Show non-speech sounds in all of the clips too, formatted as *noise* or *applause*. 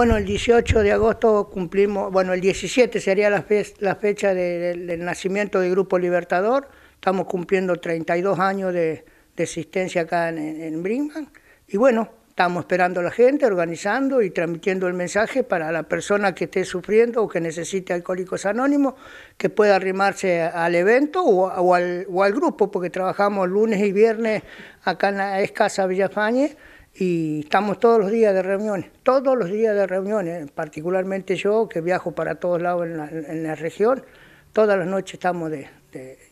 Bueno, el 18 de agosto cumplimos, bueno, el 17 sería la, fecha del nacimiento del Grupo Libertador. Estamos cumpliendo 32 años de, existencia acá en, en Brinkman. Y bueno, estamos esperando a la gente, organizando y transmitiendo el mensaje para la persona que esté sufriendo o que necesite Alcohólicos Anónimos, que pueda arrimarse al evento o, al, grupo, porque trabajamos lunes y viernes acá en la escasa Villafañe y estamos todos los días de reuniones, todos los días de reuniones, particularmente yo que viajo para todos lados en la, en la región, todas las noches estamos de...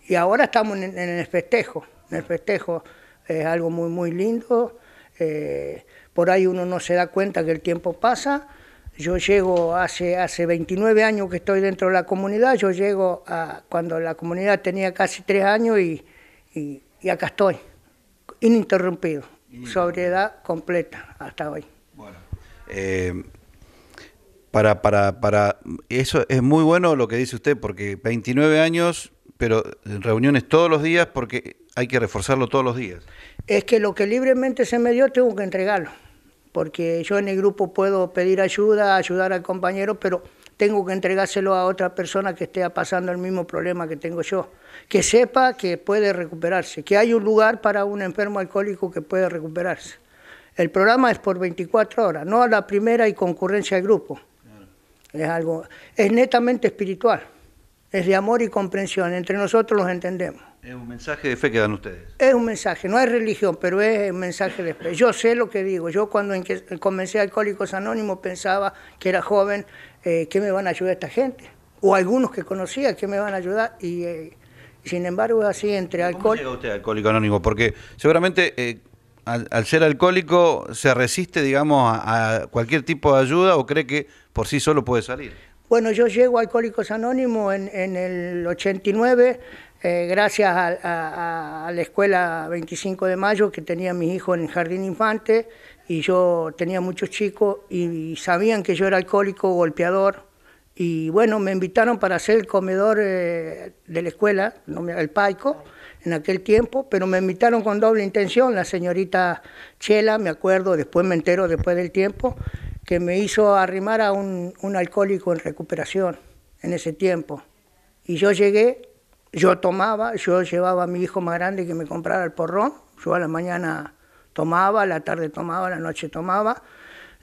y ahora estamos en, el festejo, en el festejo es algo muy, muy lindo, eh, por ahí uno no se da cuenta que el tiempo pasa, yo llego hace, hace 29 años que estoy dentro de la comunidad, yo llego a cuando la comunidad tenía casi tres años y, y acá estoy, ininterrumpido sobriedad completa hasta hoy. Bueno. Eh, para, para, para, eso es muy bueno lo que dice usted, porque 29 años, pero en reuniones todos los días, porque hay que reforzarlo todos los días. Es que lo que libremente se me dio tengo que entregarlo, porque yo en el grupo puedo pedir ayuda, ayudar al compañero, pero tengo que entregárselo a otra persona que esté pasando el mismo problema que tengo yo, que sepa que puede recuperarse, que hay un lugar para un enfermo alcohólico que puede recuperarse. El programa es por 24 horas, no a la primera y concurrencia de grupo. Es algo, es netamente espiritual es de amor y comprensión, entre nosotros los entendemos. Es un mensaje de fe que dan ustedes. Es un mensaje, no es religión, pero es un mensaje de fe. Yo sé lo que digo. Yo cuando comencé Alcohólicos Anónimos pensaba que era joven, eh, ¿qué me van a ayudar esta gente? O algunos que conocía, ¿qué me van a ayudar? Y eh, sin embargo es así entre alcohol... ¿Cómo llega usted a Alcohólico Anónimo? Porque seguramente eh, al, ser alcohólico se resiste, digamos, a cualquier tipo de ayuda o cree que por sí solo puede salir. Bueno, yo llego a Alcohólicos Anónimos en, el 89, eh, gracias a, la escuela 25 de mayo que tenía mis hijos en el jardín infante y yo tenía muchos chicos y, sabían que yo era alcohólico, golpeador. Y bueno, me invitaron para ser el comedor eh, de la escuela, el Paico, en aquel tiempo, pero me invitaron con doble intención, la señorita Chela, me acuerdo, después me entero después del tiempo, que me hizo arrimar a un, alcohólico en recuperación en ese tiempo. Y yo llegué, yo tomaba, yo llevaba a mi hijo más grande que me comprara el porrón, yo a la mañana tomaba, a la tarde tomaba, a la noche tomaba.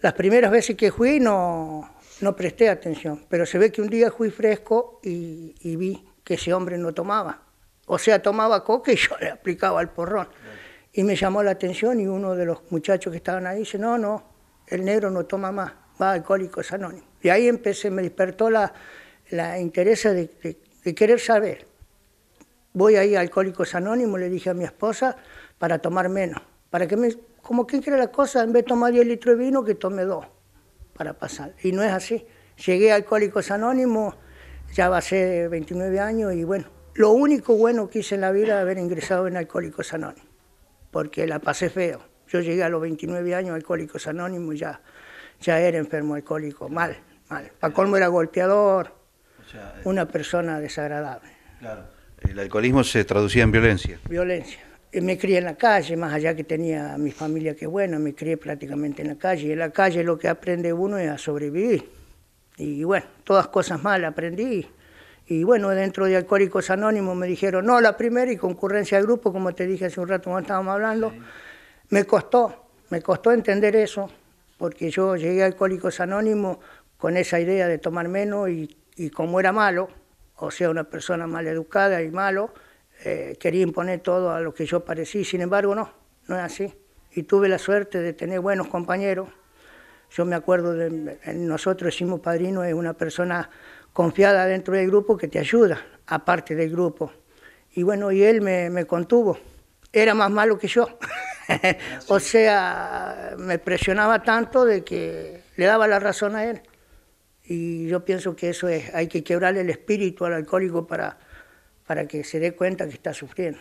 Las primeras veces que fui no, no presté atención, pero se ve que un día fui fresco y, vi que ese hombre no tomaba. O sea, tomaba coca y *laughs* yo le aplicaba el porrón. Y me llamó la atención y uno de los muchachos que estaban ahí dice, no, no, el negro no toma más, va a Alcohólicos Anónimos. Y ahí empecé, me despertó la, la interés de, querer saber. Voy ahí a Alcohólicos Anónimos, le dije a mi esposa, para tomar menos, para que me, como quien quiere la cosa, en vez de tomar 10 litros de vino, que tome dos para pasar. Y no es así. Llegué a Alcohólicos Anónimos, ya va a ser 29 años y bueno, lo único bueno que hice en la vida es haber ingresado en Alcohólicos Anónimos, porque la pasé feo. Yo llegué a los 29 años alcohólicos anónimos ya, ya era enfermo alcohólico, mal, mal. Para colmo era golpeador, eh, una persona desagradable. Claro. El alcoholismo se traducía en violencia. Violencia. Eh, me crié en la calle, más allá que tenía mi familia que bueno, me crié prácticamente en la calle. Y en la calle lo que aprende uno es a sobrevivir. Y bueno, todas cosas mal aprendí. Y bueno, dentro de Alcohólicos Anónimos me dijeron, no, la primera y concurrencia de grupo, como te dije hace un rato cuando estábamos hablando, me costó, me costó entender eso, porque yo llegué a Alcohólicos Anónimos con esa idea de tomar menos y, como era malo, o sea, una persona mal educada y malo, eh, quería imponer todo a lo que yo parecí, sin embargo no, no es así. Y tuve la suerte de tener buenos compañeros. Yo me acuerdo de nosotros decimos padrino es una persona confiada dentro del grupo que te ayuda, aparte del grupo. Y bueno, y él me contuvo. Era más malo que yo. *laughs* Ah, *laughs* o sea, me presionaba tanto de que le daba la razón a él. Y yo pienso que eso es, hay que quebrarle el espíritu al alcohólico para, para que se dé cuenta que está sufriendo.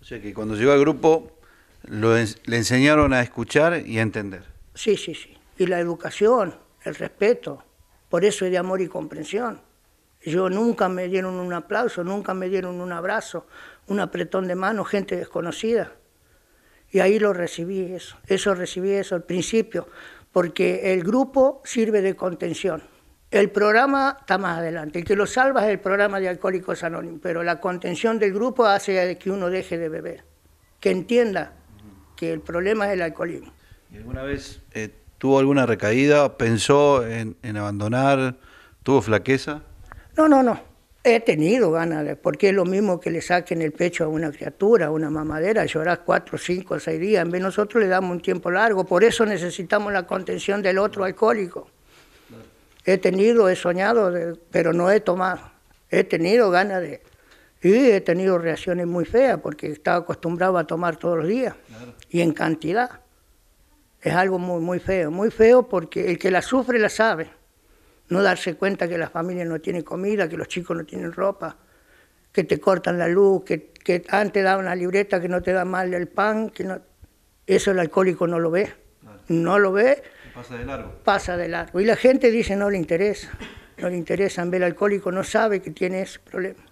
O sea que cuando llegó al grupo le enseñaron a escuchar y a entender. Sí, sí, sí. Y la educación, el respeto. Por eso es de amor y comprensión. Yo nunca me dieron un aplauso, nunca me dieron un abrazo, un apretón de mano, gente desconocida. Y ahí lo recibí eso, eso recibí eso al principio, porque el grupo sirve de contención. El programa está más adelante, el que lo salva es el programa de Alcohólicos Anónimos, pero la contención del grupo hace que uno deje de beber, que entienda que el problema es el alcoholismo. ¿Y alguna vez eh, tuvo alguna recaída? ¿Pensó en abandonar? ¿Tuvo flaqueza? No, no, no. He tenido ganas, de, porque es lo mismo que le saquen el pecho a una criatura, a una mamadera, llorar cuatro, cinco, seis días. En vez nosotros le damos un tiempo largo, por eso necesitamos la contención del otro alcohólico. He tenido, he soñado, pero no he tomado. He tenido ganas de... Y he tenido reacciones muy feas, porque estaba acostumbrado a tomar todos los días, y en cantidad. Es algo muy, muy feo, muy feo porque el que la sufre la sabe no darse cuenta que la familia no tiene comida, que los chicos no tienen ropa, que te cortan la luz, que, que antes daban una libreta, que no te da mal el pan, que no... eso el alcohólico no lo ve, no lo ve. pasa de largo. Pasa de largo. Y la gente dice no le interesa, no le interesa, ver el alcohólico no sabe que tiene ese problema.